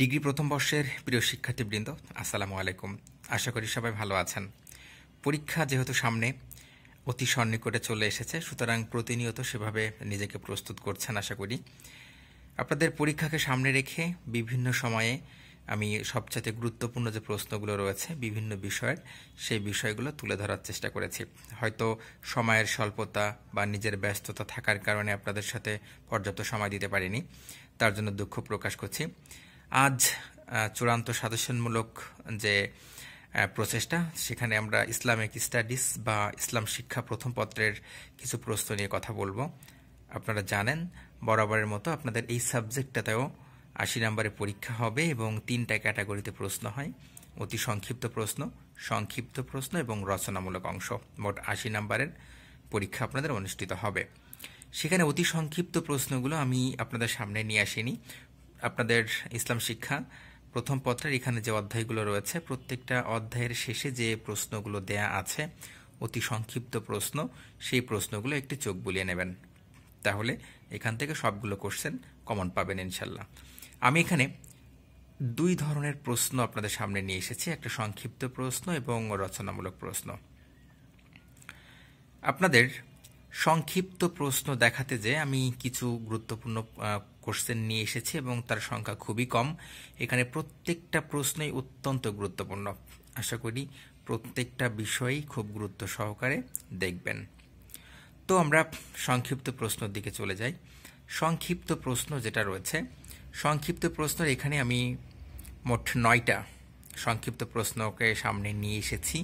degree প্রথম বর্ষের প্রিয় শিক্ষার্থীবৃন্দ আসসালামু আলাইকুম আশা করি সবাই ভালো আছেন পরীক্ষা যেহেতু সামনে অতি সন্নিকটে চলে এসেছে সুতরাং প্রতিনিয়ত সেভাবে নিজেকে প্রস্তুত করছেন আশা করি আপনাদের পরীক্ষাকে সামনে রেখে বিভিন্ন সময়ে আমি সবচেয়ে গুরুত্বপূর্ণ যে প্রশ্নগুলো রয়েছে বিভিন্ন বিষয়ের সেই বিষয়গুলো তুলে ধরার চেষ্টা করেছি হয়তো সময়ের স্বল্পতা বা নিজের ব্যস্ততা থাকার কারণে আপনাদের সাথে পর্যাপ্ত সময় দিতে পারিনি তার জন্য দুঃখ প্রকাশ করছি আজ চূড়ান্ত সাজেশনমূলক যে প্রচেষ্টা সেখানে আমরা ইসলামিক স্টাডিজ বা ইসলাম শিক্ষা প্রথম পত্রের কিছু প্রশ্ন নিয়ে কথা বলবো আপনারা জানেন বরাবরের মতো আপনাদের এই সাবজেক্টটাতেও আশি নাম্বারে পরীক্ষা হবে এবং তিনটা ক্যাটাগরিতে প্রশ্ন হয় অতি সংক্ষিপ্ত প্রশ্ন সংক্ষিপ্ত প্রশ্ন এবং রচনামূলক অংশ মোট আশি নাম্বারের পরীক্ষা আপনাদের অনুষ্ঠিত হবে সেখানে অতি সংক্ষিপ্ত প্রশ্নগুলো আমি আপনাদের সামনে নিয়ে আসিনি আপনাদের ইসলাম শিক্ষা প্রথম পত্রের এখানে যে অধ্যায়গুলো রয়েছে প্রত্যেকটা অধ্যায়ের শেষে যে প্রশ্নগুলো দেয়া আছে অতি সংক্ষিপ্ত প্রশ্ন সেই প্রশ্নগুলো একটি চোখ বুলিয়ে নেবেন তাহলে এখান থেকে সবগুলো কোশ্চেন কমন পাবেন ইনশাল্লাহ আমি এখানে দুই ধরনের প্রশ্ন আপনাদের সামনে নিয়ে এসেছি একটা সংক্ষিপ্ত প্রশ্ন এবং রচনামূলক প্রশ্ন আপনাদের সংক্ষিপ্ত প্রশ্ন দেখাতে যে আমি কিছু গুরুত্বপূর্ণ কোশ্চেন নিয়ে এসেছি এবং তার সংখ্যা খুবই কম এখানে প্রত্যেকটা প্রশ্নই অত্যন্ত গুরুত্বপূর্ণ আশা করি প্রত্যেকটা বিষয়ই খুব গুরুত্ব সহকারে দেখবেন তো আমরা সংক্ষিপ্ত প্রশ্নর দিকে চলে যাই সংক্ষিপ্ত প্রশ্ন যেটা রয়েছে সংক্ষিপ্ত প্রশ্ন এখানে আমি মোট নয়টা সংক্ষিপ্ত প্রশ্নকে সামনে নিয়ে এসেছি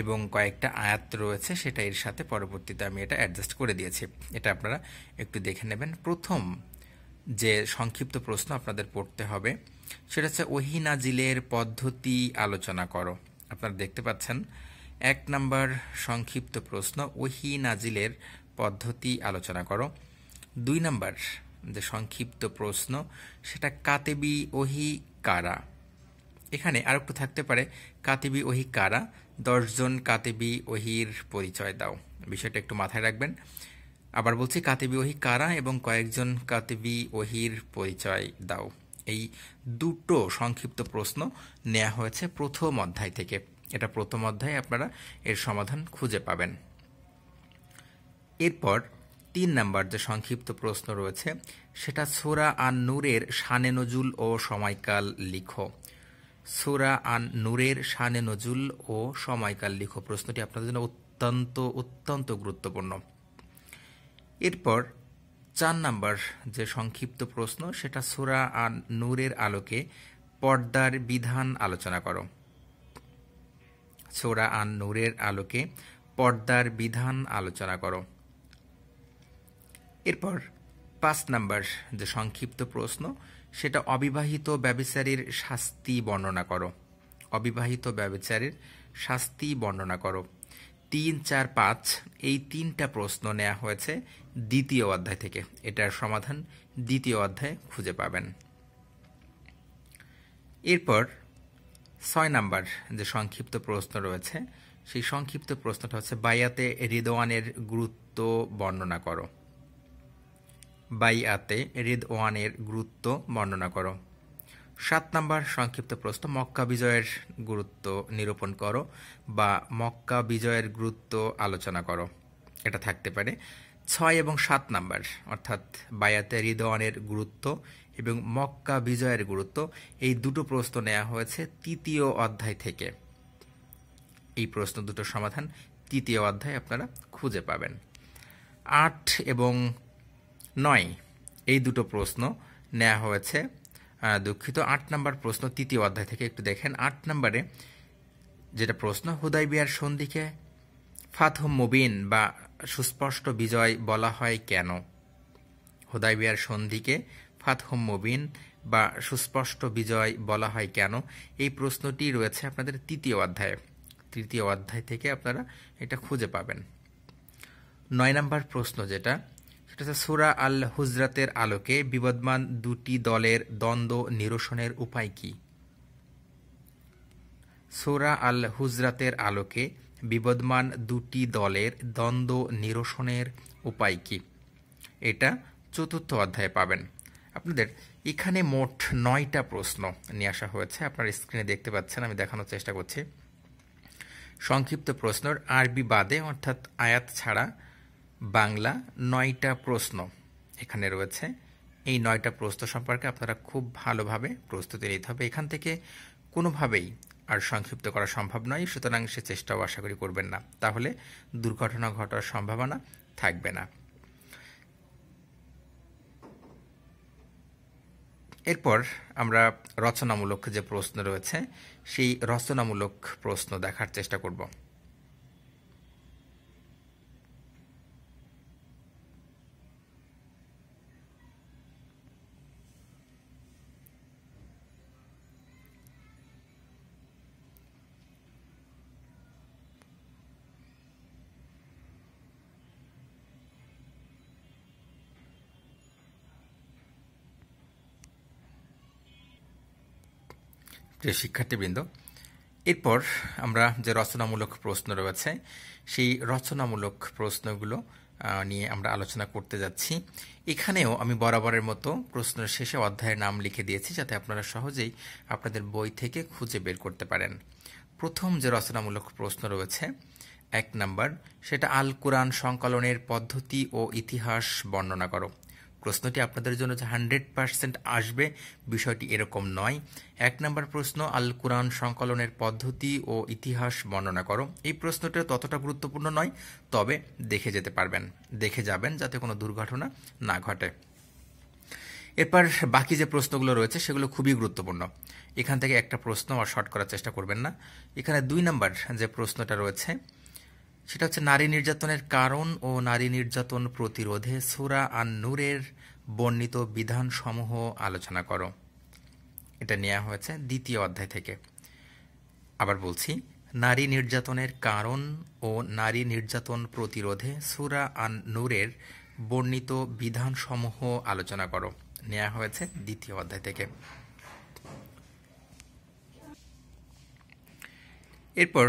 এবং কয়েকটা আয়াত রয়েছে সেটা এর সাথে পরবর্তীতে আমি এটা অ্যাডজাস্ট করে দিয়েছি এটা আপনারা একটু দেখে নেবেন প্রথম যে সংক্ষিপ্ত প্রশ্ন আপনাদের পড়তে হবে সেটা হচ্ছে ওহিনাজিলের পদ্ধতি আলোচনা করো আপনারা দেখতে পাচ্ছেন এক নাম্বার সংক্ষিপ্ত প্রশ্ন ওহি নাজিলের পদ্ধতি আলোচনা করো দুই নাম্বার যে সংক্ষিপ্ত প্রশ্ন সেটা কাতেবি ওহি কারা এখানে একটু থাকতে পারে কাতিবি ওহি কারা দশজন কাতিবি ওহির পরিচয় দাও বিষয়টা একটু মাথায় রাখবেন আবার বলছি কাতিবি ওহি কারা এবং কয়েকজন কাতিবি ওহির পরিচয় দাও এই দুটো সংক্ষিপ্ত প্রশ্ন নেওয়া হয়েছে প্রথম অধ্যায় থেকে এটা প্রথম অধ্যায়ে আপনারা এর সমাধান খুঁজে পাবেন এরপর তিন নাম্বার যে সংক্ষিপ্ত প্রশ্ন রয়েছে সেটা সোরা আর নূরের সানে নজুল ও সময়কাল লিখো সুরা আন নূরের শানে নজুল ও সময়কাল লিখো প্রশ্নটি আপনাদের জন্য অত্যন্ত অত্যন্ত গুরুত্বপূর্ণ এরপর চার নাম্বার যে সংক্ষিপ্ত প্রশ্ন সেটা সুরা আন নূরের আলোকে পর্দার বিধান আলোচনা করো সোরা আন নূরের আলোকে পর্দার বিধান আলোচনা করো এরপর পাঁচ নাম্বার যে সংক্ষিপ্ত প্রশ্ন সেটা অবিবাহিত ব্যবিচারীর শাস্তি বর্ণনা করো অবিবাহিত ব্যবচারীর শাস্তি বর্ণনা করো তিন চার পাঁচ এই তিনটা প্রশ্ন নেওয়া হয়েছে দ্বিতীয় অধ্যায় থেকে এটার সমাধান দ্বিতীয় অধ্যায় খুঁজে পাবেন এরপর ছয় নাম্বার যে সংক্ষিপ্ত প্রশ্ন রয়েছে সেই সংক্ষিপ্ত প্রশ্নটা হচ্ছে বায়াতে রিদোয়ানের গুরুত্ব বর্ণনা করো বাইআতে ওয়ানের গুরুত্ব বর্ণনা করো সাত নম্বর সংক্ষিপ্ত প্রশ্ন মক্কা বিজয়ের গুরুত্ব নিরূপণ করো বা মক্কা বিজয়ের গুরুত্ব আলোচনা করো এটা থাকতে পারে ছয় এবং সাত নাম্বার অর্থাৎ বায়াতে রিদওয়ানের গুরুত্ব এবং মক্কা বিজয়ের গুরুত্ব এই দুটো প্রশ্ন নেওয়া হয়েছে তৃতীয় অধ্যায় থেকে এই প্রশ্ন দুটো সমাধান তৃতীয় অধ্যায় আপনারা খুঁজে পাবেন আট এবং নয় এই দুটো প্রশ্ন নেওয়া হয়েছে দুঃখিত আট নম্বর প্রশ্ন তৃতীয় অধ্যায় থেকে একটু দেখেন আট নম্বরে যেটা প্রশ্ন হুদাইবিয়ার সন্ধিকে ফাতহ মুবিন বা সুস্পষ্ট বিজয় বলা হয় কেন হুদাইবিয়ার সন্ধিকে হোম মুবিন বা সুস্পষ্ট বিজয় বলা হয় কেন এই প্রশ্নটি রয়েছে আপনাদের তৃতীয় অধ্যায়ে তৃতীয় অধ্যায় থেকে আপনারা এটা খুঁজে পাবেন নয় নম্বর প্রশ্ন যেটা সেটা হচ্ছে সুরা আল হুজরাতের আলোকে বিবদমান দুটি দলের দ্বন্দ্ব নিরসনের উপায় কি সুরা আল হুজরাতের আলোকে বিবদমান দুটি দলের দ্বন্দ্ব নিরসনের উপায় কি এটা চতুর্থ অধ্যায়ে পাবেন আপনাদের এখানে মোট নয়টা প্রশ্ন নিয়ে আসা হয়েছে আপনার স্ক্রিনে দেখতে পাচ্ছেন আমি দেখানোর চেষ্টা করছি সংক্ষিপ্ত প্রশ্নর আরবি বাদে অর্থাৎ আয়াত ছাড়া বাংলা নয়টা প্রশ্ন এখানে রয়েছে এই নয়টা প্রশ্ন সম্পর্কে আপনারা খুব ভালোভাবে প্রস্তুতি নিতে হবে এখান থেকে কোনোভাবেই আর সংক্ষিপ্ত করা সম্ভব নয় সুতরাং সে চেষ্টাও আশা করি করবেন না তাহলে দুর্ঘটনা ঘটার সম্ভাবনা থাকবে না এরপর আমরা রচনামূলক যে প্রশ্ন রয়েছে সেই রচনামূলক প্রশ্ন দেখার চেষ্টা করব প্রিয় শিক্ষার্থীবৃন্দ এরপর আমরা যে রচনামূলক প্রশ্ন রয়েছে সেই রচনামূলক প্রশ্নগুলো নিয়ে আমরা আলোচনা করতে যাচ্ছি এখানেও আমি বরাবরের মতো প্রশ্নের শেষে অধ্যায়ের নাম লিখে দিয়েছি যাতে আপনারা সহজেই আপনাদের বই থেকে খুঁজে বের করতে পারেন প্রথম যে রচনামূলক প্রশ্ন রয়েছে এক নাম্বার সেটা আল কোরআন সংকলনের পদ্ধতি ও ইতিহাস বর্ণনা করো প্রশ্নটি আপনাদের জন্য যে হান্ড্রেড পার্সেন্ট আসবে বিষয়টি এরকম নয় এক নম্বর প্রশ্ন আল কোরআন সংকলনের পদ্ধতি ও ইতিহাস বর্ণনা করো এই প্রশ্নটা ততটা গুরুত্বপূর্ণ নয় তবে দেখে যেতে পারবেন দেখে যাবেন যাতে কোনো দুর্ঘটনা না ঘটে এরপর বাকি যে প্রশ্নগুলো রয়েছে সেগুলো খুবই গুরুত্বপূর্ণ এখান থেকে একটা প্রশ্ন আর শর্ট করার চেষ্টা করবেন না এখানে দুই নম্বর যে প্রশ্নটা রয়েছে সেটা হচ্ছে নারী নির্যাতনের কারণ ও নারী নির্যাতন প্রতিরোধে সুরা আন নূরের বর্ণিত বিধানসমূহ আলোচনা করো এটা নেওয়া হয়েছে দ্বিতীয় অধ্যায় থেকে আবার বলছি নারী নির্যাতনের কারণ ও নারী নির্যাতন প্রতিরোধে সুরা আন নূরের বর্ণিত বিধানসমূহ আলোচনা করো নেওয়া হয়েছে দ্বিতীয় অধ্যায় থেকে এরপর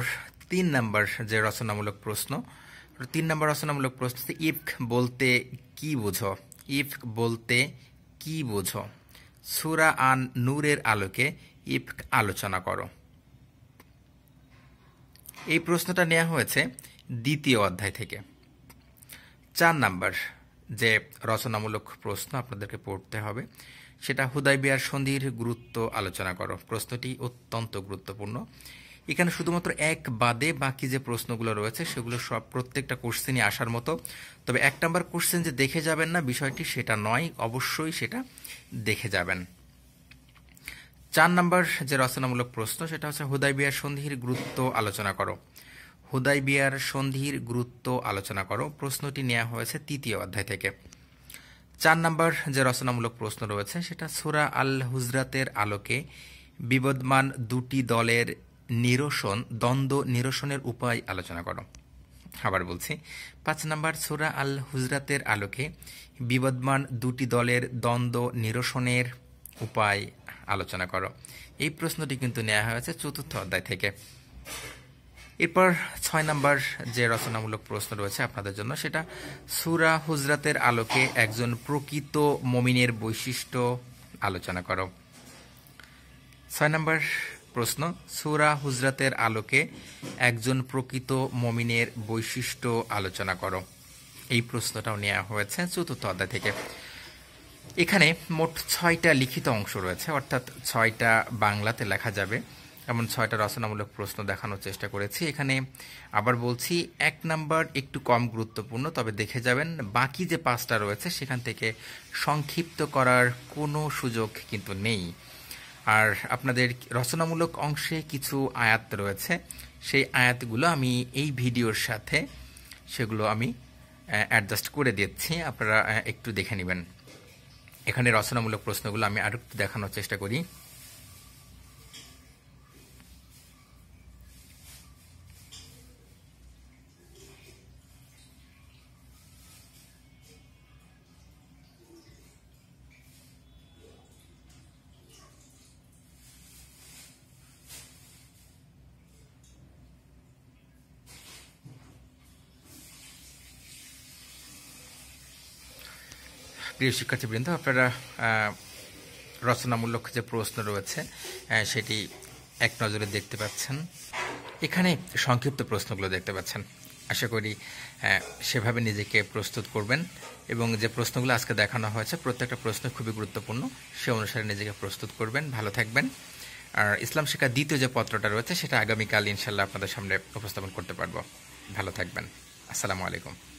তিন নাম্বার যে রচনামূলক প্রশ্ন তিন নাম্বার রচনামূলক প্রশ্ন ইফ বলতে কি বোঝো ইফ বলতে কি বোঝো সুরা আন নূরের আলোকে ইফ আলোচনা করো এই প্রশ্নটা নেওয়া হয়েছে দ্বিতীয় অধ্যায় থেকে চার নাম্বার যে রচনামূলক প্রশ্ন আপনাদেরকে পড়তে হবে সেটা হুদাইবিয়ার সন্ধির গুরুত্ব আলোচনা করো প্রশ্নটি অত্যন্ত গুরুত্বপূর্ণ এখানে শুধুমাত্র এক বাদে বাকি যে প্রশ্নগুলো রয়েছে সেগুলো সব প্রত্যেকটা কোশ্চেনই আসার মতো তবে এক নম্বর কোশ্চেন যে দেখে যাবেন না বিষয়টি সেটা নয় অবশ্যই সেটা দেখে যাবেন চার নাম্বার যে রচনামূলক প্রশ্ন সেটা হচ্ছে হুদাই বিয়ার সন্ধির গুরুত্ব আলোচনা করো হুদাই বিয়ার সন্ধির গুরুত্ব আলোচনা করো প্রশ্নটি নেওয়া হয়েছে তৃতীয় অধ্যায় থেকে চার নাম্বার যে রচনামূলক প্রশ্ন রয়েছে সেটা সুরা আল হুজরাতের আলোকে বিবদমান দুটি দলের নিরসন দ্বন্দ্ব নিরসনের উপায় আলোচনা করো আবার বলছি পাঁচ নম্বর সুরা আল হুজরাতের আলোকে বিবদমান দুটি দলের দ্বন্দ্ব নিরসনের উপায় আলোচনা করো এই প্রশ্নটি কিন্তু নেওয়া হয়েছে চতুর্থ অধ্যায় থেকে এরপর ছয় নম্বর যে রচনামূলক প্রশ্ন রয়েছে আপনাদের জন্য সেটা সুরা হুজরাতের আলোকে একজন প্রকৃত মমিনের বৈশিষ্ট্য আলোচনা করো ছয় নম্বর প্রশ্ন সুরা হুজরাতের আলোকে একজন প্রকৃত মমিনের বৈশিষ্ট্য আলোচনা করো এই প্রশ্নটাও নেওয়া হয়েছে চতুর্থ অধ্যায় থেকে এখানে মোট ছয়টা লিখিত অংশ রয়েছে অর্থাৎ ছয়টা বাংলাতে লেখা যাবে এমন ছয়টা রচনামূলক প্রশ্ন দেখানোর চেষ্টা করেছি এখানে আবার বলছি এক নাম্বার একটু কম গুরুত্বপূর্ণ তবে দেখে যাবেন বাকি যে পাঁচটা রয়েছে সেখান থেকে সংক্ষিপ্ত করার কোনো সুযোগ কিন্তু নেই আর আপনাদের রচনামূলক অংশে কিছু আয়াত রয়েছে সেই আয়াতগুলো আমি এই ভিডিওর সাথে সেগুলো আমি অ্যাডজাস্ট করে দিচ্ছি আপনারা একটু দেখে নেবেন এখানে রচনামূলক প্রশ্নগুলো আমি আরেকটু দেখানোর চেষ্টা করি প্রিয় শিক্ষার্থীবৃন্দ আপনারা রচনামূলক যে প্রশ্ন রয়েছে সেটি এক নজরে দেখতে পাচ্ছেন এখানে সংক্ষিপ্ত প্রশ্নগুলো দেখতে পাচ্ছেন আশা করি সেভাবে নিজেকে প্রস্তুত করবেন এবং যে প্রশ্নগুলো আজকে দেখানো হয়েছে প্রত্যেকটা প্রশ্ন খুবই গুরুত্বপূর্ণ সে অনুসারে নিজেকে প্রস্তুত করবেন ভালো থাকবেন আর ইসলাম শিক্ষা দ্বিতীয় যে পত্রটা রয়েছে সেটা আগামীকাল ইনশাল্লাহ আপনাদের সামনে উপস্থাপন করতে পারবো ভালো থাকবেন আসসালামু আলাইকুম